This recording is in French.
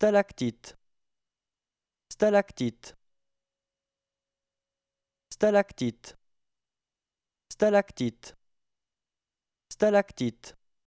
Stalactite. Stalactite. Stalactite. Stalactite. Stalactite.